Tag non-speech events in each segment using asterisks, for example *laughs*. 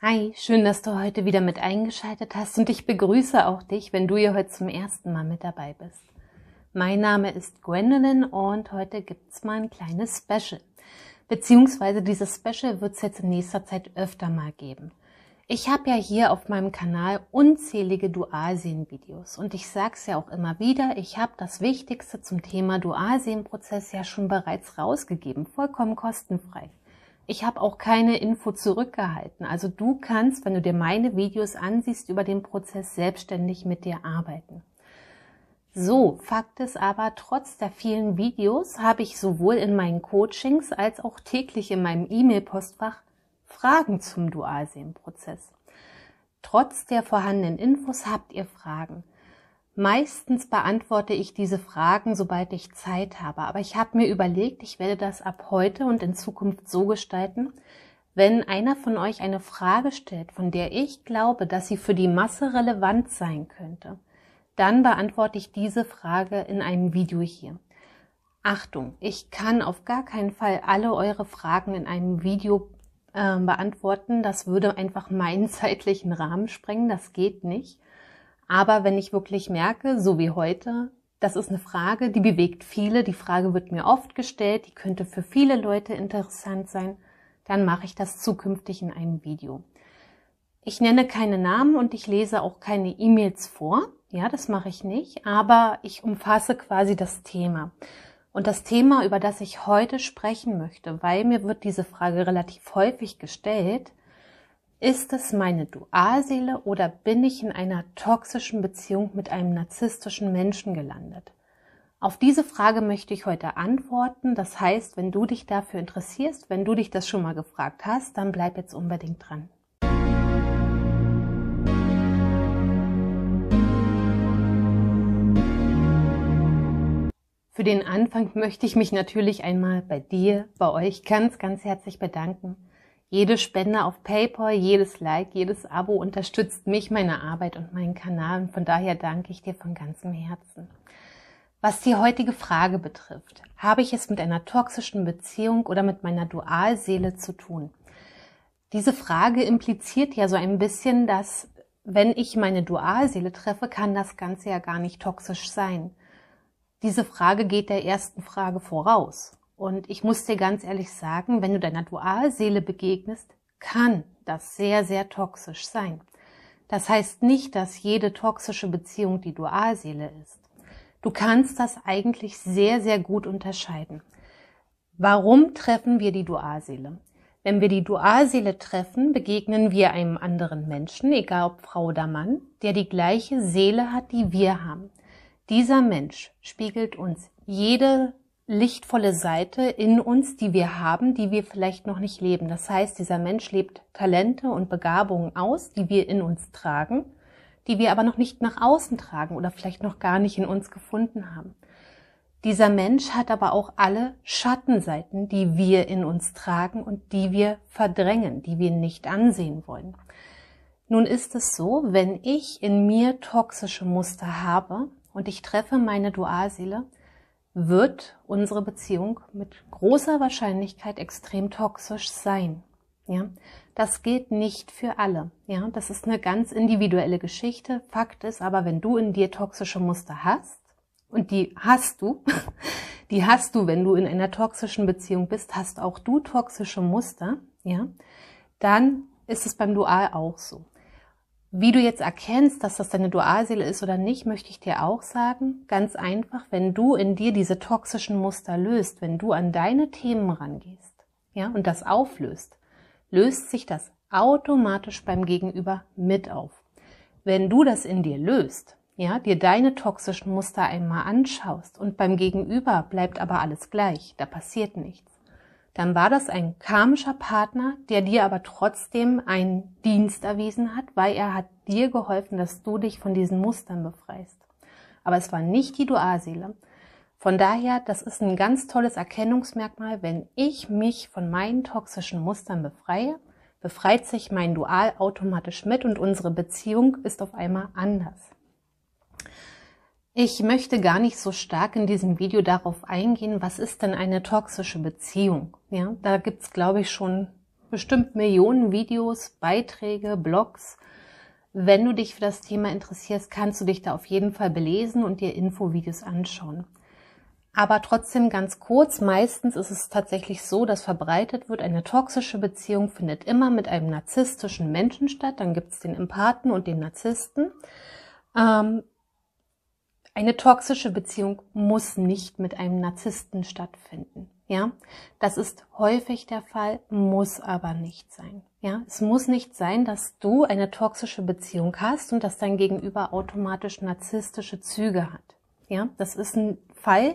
Hi, schön, dass du heute wieder mit eingeschaltet hast und ich begrüße auch dich, wenn du hier heute zum ersten Mal mit dabei bist. Mein Name ist Gwendolyn und heute gibt's mal ein kleines Special. Beziehungsweise dieses Special wird's jetzt in nächster Zeit öfter mal geben. Ich habe ja hier auf meinem Kanal unzählige Dualsehen-Videos und ich sag's ja auch immer wieder, ich habe das Wichtigste zum Thema Dualsehen-Prozess ja schon bereits rausgegeben, vollkommen kostenfrei ich habe auch keine Info zurückgehalten. Also du kannst, wenn du dir meine Videos ansiehst, über den Prozess selbstständig mit dir arbeiten. So, Fakt ist aber, trotz der vielen Videos habe ich sowohl in meinen Coachings als auch täglich in meinem E-Mail-Postfach Fragen zum Dualseelenprozess. Trotz der vorhandenen Infos habt ihr Fragen. Meistens beantworte ich diese Fragen, sobald ich Zeit habe, aber ich habe mir überlegt, ich werde das ab heute und in Zukunft so gestalten, wenn einer von euch eine Frage stellt, von der ich glaube, dass sie für die Masse relevant sein könnte, dann beantworte ich diese Frage in einem Video hier. Achtung, ich kann auf gar keinen Fall alle eure Fragen in einem Video äh, beantworten. Das würde einfach meinen *laughs* zeitlichen Rahmen sprengen. Das geht nicht. Aber wenn ich wirklich merke, so wie heute, das ist eine Frage, die bewegt viele, die Frage wird mir oft gestellt, die könnte für viele Leute interessant sein, dann mache ich das zukünftig in einem Video. Ich nenne keine Namen und ich lese auch keine E-Mails vor. Ja, das mache ich nicht, aber ich umfasse quasi das Thema. Und das Thema, über das ich heute sprechen möchte, weil mir wird diese Frage relativ häufig gestellt, ist es meine Dualseele oder bin ich in einer toxischen Beziehung mit einem narzisstischen Menschen gelandet? Auf diese Frage möchte ich heute antworten. Das heißt, wenn du dich dafür interessierst, wenn du dich das schon mal gefragt hast, dann bleib jetzt unbedingt dran. Für den Anfang möchte ich mich natürlich einmal bei dir, bei euch ganz, ganz herzlich bedanken jede Spende auf PayPal, jedes Like, jedes Abo unterstützt mich, meine Arbeit und meinen Kanal. Und von daher danke ich dir von ganzem Herzen. Was die heutige Frage betrifft, habe ich es mit einer toxischen Beziehung oder mit meiner Dualseele zu tun? Diese Frage impliziert ja so ein bisschen, dass wenn ich meine Dualseele treffe, kann das Ganze ja gar nicht toxisch sein. Diese Frage geht der ersten Frage voraus. Und ich muss dir ganz ehrlich sagen, wenn du deiner Dualseele begegnest, kann das sehr, sehr toxisch sein. Das heißt nicht, dass jede toxische Beziehung die Dualseele ist. Du kannst das eigentlich sehr, sehr gut unterscheiden. Warum treffen wir die Dualseele? Wenn wir die Dualseele treffen, begegnen wir einem anderen Menschen, egal ob Frau oder Mann, der die gleiche Seele hat, die wir haben. Dieser Mensch spiegelt uns jede lichtvolle Seite in uns, die wir haben, die wir vielleicht noch nicht leben. Das heißt, dieser Mensch lebt Talente und Begabungen aus, die wir in uns tragen, die wir aber noch nicht nach außen tragen oder vielleicht noch gar nicht in uns gefunden haben. Dieser Mensch hat aber auch alle Schattenseiten, die wir in uns tragen und die wir verdrängen, die wir nicht ansehen wollen. Nun ist es so, wenn ich in mir toxische Muster habe und ich treffe meine Dualseele, wird unsere Beziehung mit großer Wahrscheinlichkeit extrem toxisch sein. Ja, das gilt nicht für alle. Ja, das ist eine ganz individuelle Geschichte. Fakt ist aber, wenn du in dir toxische Muster hast, und die hast du, *laughs* die hast du, wenn du in einer toxischen Beziehung bist, hast auch du toxische Muster, ja, dann ist es beim Dual auch so. Wie du jetzt erkennst, dass das deine Dualseele ist oder nicht, möchte ich dir auch sagen, ganz einfach, wenn du in dir diese toxischen Muster löst, wenn du an deine Themen rangehst, ja, und das auflöst, löst sich das automatisch beim Gegenüber mit auf. Wenn du das in dir löst, ja, dir deine toxischen Muster einmal anschaust und beim Gegenüber bleibt aber alles gleich, da passiert nichts dann war das ein karmischer Partner, der dir aber trotzdem einen Dienst erwiesen hat, weil er hat dir geholfen, dass du dich von diesen Mustern befreist. Aber es war nicht die Dualseele. Von daher, das ist ein ganz tolles Erkennungsmerkmal, wenn ich mich von meinen toxischen Mustern befreie, befreit sich mein Dual automatisch mit und unsere Beziehung ist auf einmal anders. Ich möchte gar nicht so stark in diesem Video darauf eingehen, was ist denn eine toxische Beziehung? Ja, da gibt's glaube ich, schon bestimmt Millionen Videos, Beiträge, Blogs. Wenn du dich für das Thema interessierst, kannst du dich da auf jeden Fall belesen und dir Infovideos anschauen. Aber trotzdem ganz kurz, meistens ist es tatsächlich so, dass verbreitet wird, eine toxische Beziehung findet immer mit einem narzisstischen Menschen statt. Dann gibt's den Empathen und den Narzissten. Ähm, eine toxische Beziehung muss nicht mit einem Narzissten stattfinden. Ja, das ist häufig der Fall, muss aber nicht sein. Ja, es muss nicht sein, dass du eine toxische Beziehung hast und dass dein Gegenüber automatisch narzisstische Züge hat. Ja, das ist ein Fall,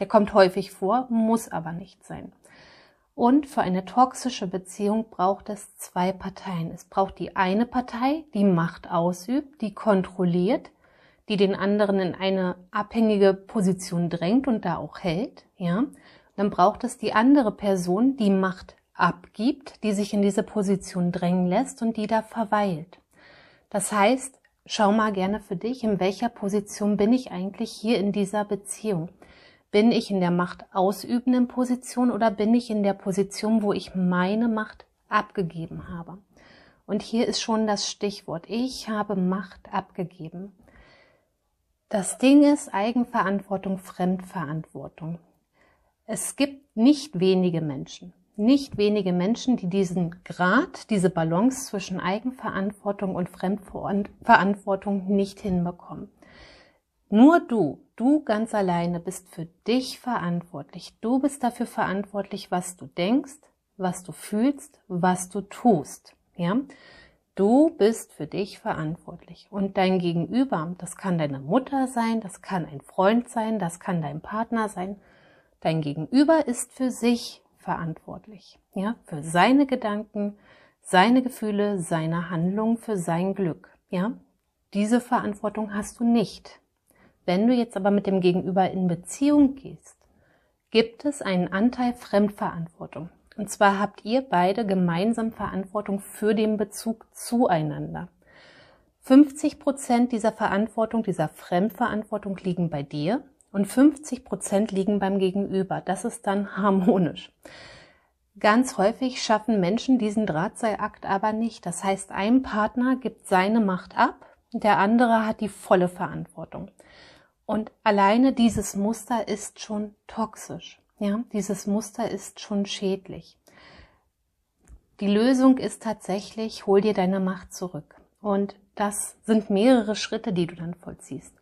der kommt häufig vor, muss aber nicht sein. Und für eine toxische Beziehung braucht es zwei Parteien. Es braucht die eine Partei, die Macht ausübt, die kontrolliert, die den anderen in eine abhängige Position drängt und da auch hält, ja, dann braucht es die andere Person, die Macht abgibt, die sich in diese Position drängen lässt und die da verweilt. Das heißt, schau mal gerne für dich, in welcher Position bin ich eigentlich hier in dieser Beziehung? Bin ich in der Macht ausübenden Position oder bin ich in der Position, wo ich meine Macht abgegeben habe? Und hier ist schon das Stichwort. Ich habe Macht abgegeben. Das Ding ist Eigenverantwortung, Fremdverantwortung. Es gibt nicht wenige Menschen, nicht wenige Menschen, die diesen Grad, diese Balance zwischen Eigenverantwortung und Fremdverantwortung nicht hinbekommen. Nur du, du ganz alleine bist für dich verantwortlich. Du bist dafür verantwortlich, was du denkst, was du fühlst, was du tust. Ja? Du bist für dich verantwortlich. Und dein Gegenüber, das kann deine Mutter sein, das kann ein Freund sein, das kann dein Partner sein. Dein Gegenüber ist für sich verantwortlich. Ja, für seine Gedanken, seine Gefühle, seine Handlung, für sein Glück. Ja, diese Verantwortung hast du nicht. Wenn du jetzt aber mit dem Gegenüber in Beziehung gehst, gibt es einen Anteil Fremdverantwortung. Und zwar habt ihr beide gemeinsam Verantwortung für den Bezug zueinander. 50 Prozent dieser Verantwortung, dieser Fremdverantwortung liegen bei dir und 50 Prozent liegen beim Gegenüber. Das ist dann harmonisch. Ganz häufig schaffen Menschen diesen Drahtseilakt aber nicht. Das heißt, ein Partner gibt seine Macht ab, der andere hat die volle Verantwortung. Und alleine dieses Muster ist schon toxisch. Ja, dieses Muster ist schon schädlich. Die Lösung ist tatsächlich, hol dir deine Macht zurück. Und das sind mehrere Schritte, die du dann vollziehst.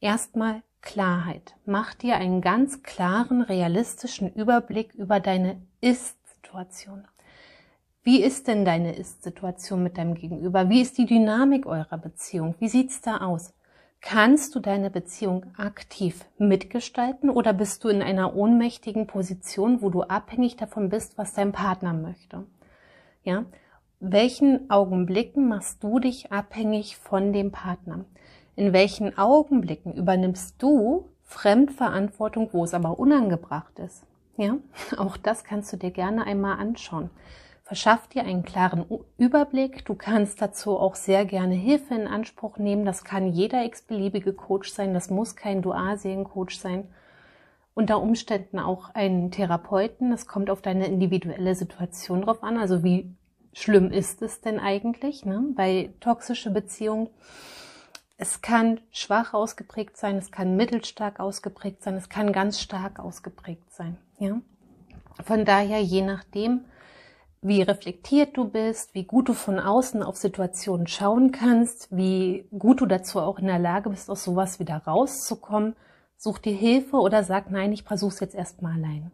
Erstmal Klarheit. Mach dir einen ganz klaren, realistischen Überblick über deine Ist-Situation. Wie ist denn deine Ist-Situation mit deinem Gegenüber? Wie ist die Dynamik eurer Beziehung? Wie sieht's da aus? Kannst du deine Beziehung aktiv mitgestalten oder bist du in einer ohnmächtigen Position, wo du abhängig davon bist, was dein Partner möchte? Ja? Welchen Augenblicken machst du dich abhängig von dem Partner? In welchen Augenblicken übernimmst du Fremdverantwortung, wo es aber unangebracht ist? Ja? *laughs* Auch das kannst du dir gerne einmal anschauen verschafft dir einen klaren Überblick. Du kannst dazu auch sehr gerne Hilfe in Anspruch nehmen. Das kann jeder x-beliebige Coach sein. Das muss kein Dualseelencoach sein. Unter Umständen auch einen Therapeuten. Das kommt auf deine individuelle Situation drauf an. Also wie schlimm ist es denn eigentlich ne? bei toxische Beziehungen? Es kann schwach ausgeprägt sein, es kann mittelstark ausgeprägt sein, es kann ganz stark ausgeprägt sein. Ja? Von daher, je nachdem, wie reflektiert du bist, wie gut du von außen auf Situationen schauen kannst, wie gut du dazu auch in der Lage bist, aus sowas wieder rauszukommen. Such dir Hilfe oder sag nein, ich versuch's jetzt erstmal allein.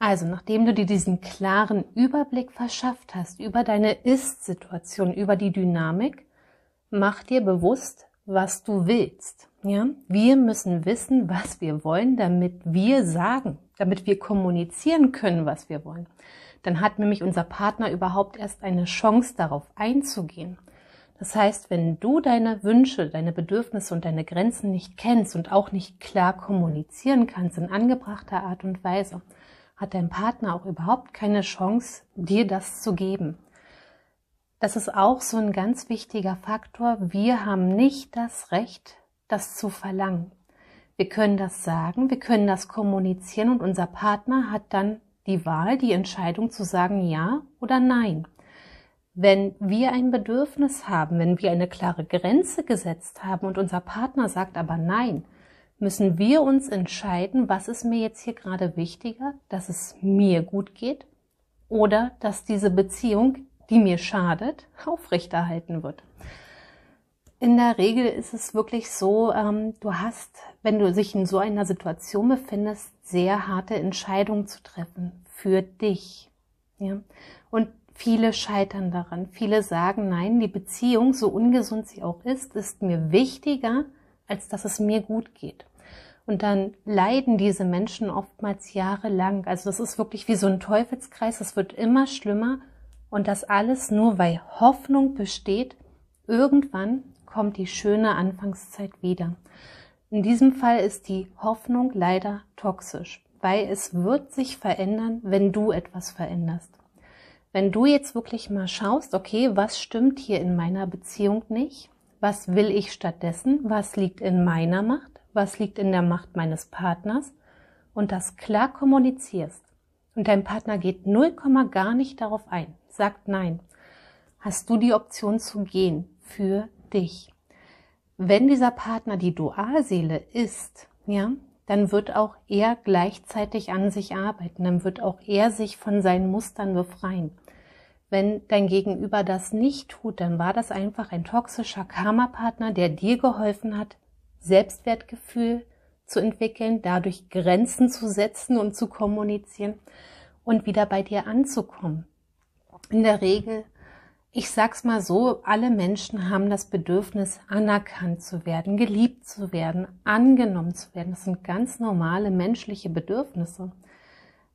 Also, nachdem du dir diesen klaren Überblick verschafft hast über deine Ist-Situation, über die Dynamik, mach dir bewusst, was du willst. Ja, wir müssen wissen, was wir wollen, damit wir sagen, damit wir kommunizieren können, was wir wollen dann hat nämlich unser Partner überhaupt erst eine Chance darauf einzugehen. Das heißt, wenn du deine Wünsche, deine Bedürfnisse und deine Grenzen nicht kennst und auch nicht klar kommunizieren kannst in angebrachter Art und Weise, hat dein Partner auch überhaupt keine Chance, dir das zu geben. Das ist auch so ein ganz wichtiger Faktor. Wir haben nicht das Recht, das zu verlangen. Wir können das sagen, wir können das kommunizieren und unser Partner hat dann die Wahl, die Entscheidung zu sagen Ja oder Nein. Wenn wir ein Bedürfnis haben, wenn wir eine klare Grenze gesetzt haben und unser Partner sagt aber Nein, müssen wir uns entscheiden, was ist mir jetzt hier gerade wichtiger, dass es mir gut geht oder dass diese Beziehung, die mir schadet, aufrechterhalten wird in der Regel ist es wirklich so, ähm, du hast, wenn du dich in so einer Situation befindest, sehr harte Entscheidungen zu treffen für dich. Ja? Und viele scheitern daran. Viele sagen, nein, die Beziehung, so ungesund sie auch ist, ist mir wichtiger, als dass es mir gut geht. Und dann leiden diese Menschen oftmals jahrelang. Also das ist wirklich wie so ein Teufelskreis. Es wird immer schlimmer. Und das alles nur, weil Hoffnung besteht, irgendwann kommt die schöne Anfangszeit wieder. In diesem Fall ist die Hoffnung leider toxisch, weil es wird sich verändern, wenn du etwas veränderst. Wenn du jetzt wirklich mal schaust, okay, was stimmt hier in meiner Beziehung nicht? Was will ich stattdessen? Was liegt in meiner Macht? Was liegt in der Macht meines Partners? Und das klar kommunizierst. Und dein Partner geht null Komma gar nicht darauf ein, sagt nein. Hast du die Option zu gehen für dich. Wenn dieser Partner die Dualseele ist, ja, dann wird auch er gleichzeitig an sich arbeiten, dann wird auch er sich von seinen Mustern befreien. Wenn dein Gegenüber das nicht tut, dann war das einfach ein toxischer Karma-Partner, der dir geholfen hat, Selbstwertgefühl zu entwickeln, dadurch Grenzen zu setzen und zu kommunizieren und wieder bei dir anzukommen. In der Regel ich sag's mal so, alle Menschen haben das Bedürfnis, anerkannt zu werden, geliebt zu werden, angenommen zu werden. Das sind ganz normale menschliche Bedürfnisse.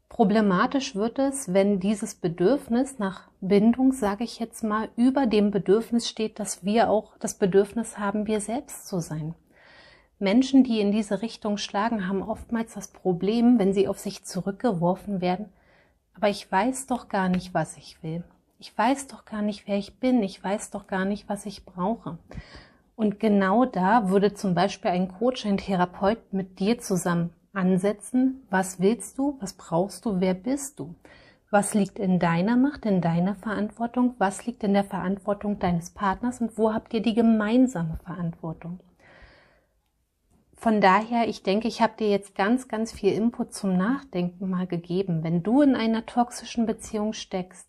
Problematisch wird es, wenn dieses Bedürfnis nach Bindung, sage ich jetzt mal, über dem Bedürfnis steht, dass wir auch das Bedürfnis haben, wir selbst zu sein. Menschen, die in diese Richtung schlagen, haben oftmals das Problem, wenn sie auf sich zurückgeworfen werden, aber ich weiß doch gar nicht, was ich will ich weiß doch gar nicht, wer ich bin. Ich weiß doch gar nicht, was ich brauche. Und genau da würde zum Beispiel ein Coach, ein Therapeut mit dir zusammen ansetzen. Was willst du? Was brauchst du? Wer bist du? Was liegt in deiner Macht, in deiner Verantwortung? Was liegt in der Verantwortung deines Partners? Und wo habt ihr die gemeinsame Verantwortung? Von daher, ich denke, ich habe dir jetzt ganz, ganz viel Input zum Nachdenken mal gegeben. Wenn du in einer toxischen Beziehung steckst,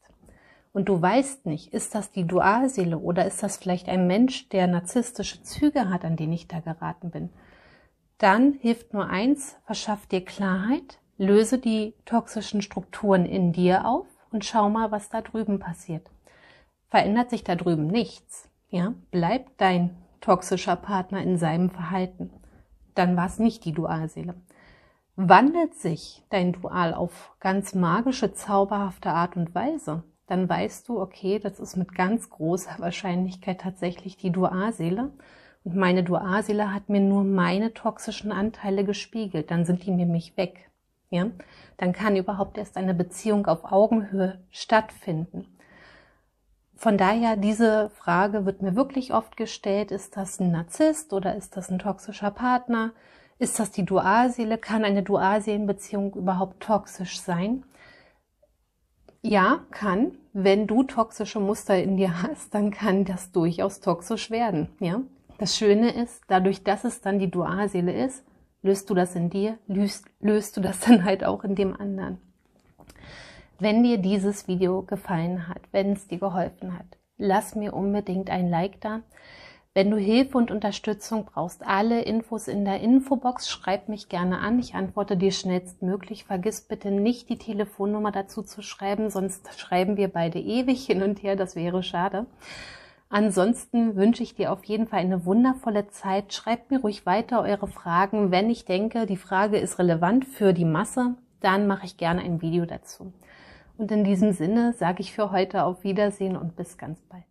und du weißt nicht, ist das die Dualseele oder ist das vielleicht ein Mensch, der narzisstische Züge hat, an den ich da geraten bin, dann hilft nur eins, verschaff dir Klarheit, löse die toxischen Strukturen in dir auf und schau mal, was da drüben passiert. Verändert sich da drüben nichts, ja, bleibt dein toxischer Partner in seinem Verhalten, dann war es nicht die Dualseele. Wandelt sich dein Dual auf ganz magische, zauberhafte Art und Weise, dann weißt du, okay, das ist mit ganz großer *laughs* Wahrscheinlichkeit tatsächlich die Dualseele. Und meine Dualseele hat mir nur meine toxischen Anteile gespiegelt. Dann sind die mir mich weg. Ja, dann kann überhaupt erst eine Beziehung auf Augenhöhe stattfinden. Von daher, diese Frage wird mir wirklich oft gestellt, ist das ein Narzisst oder ist das ein toxischer Partner? Ist das die Dualseele? Kann eine Dualseelenbeziehung überhaupt toxisch sein? Ja, kann. Wenn du toxische Muster in dir hast, dann kann das durchaus toxisch werden, ja. Das Schöne ist, dadurch, dass es dann die Dualseele ist, löst du das in dir, löst, löst du das *laughs* dann halt auch in dem anderen. Wenn dir dieses Video gefallen hat, wenn es dir geholfen hat, lass mir unbedingt ein Like da. Wenn du Hilfe und Unterstützung brauchst, alle Infos in der Infobox, schreib mich gerne an. Ich antworte dir schnellstmöglich. Vergiss bitte nicht, die Telefonnummer dazu zu schreiben, sonst schreiben wir beide ewig hin und her. Das wäre schade. Ansonsten wünsche ich dir auf jeden Fall eine wundervolle Zeit. Schreibt mir ruhig weiter eure Fragen. Wenn ich denke, die Frage ist relevant für die Masse, dann mache ich gerne ein Video dazu. Und in diesem Sinne sage ich für heute auf Wiedersehen und bis ganz bald.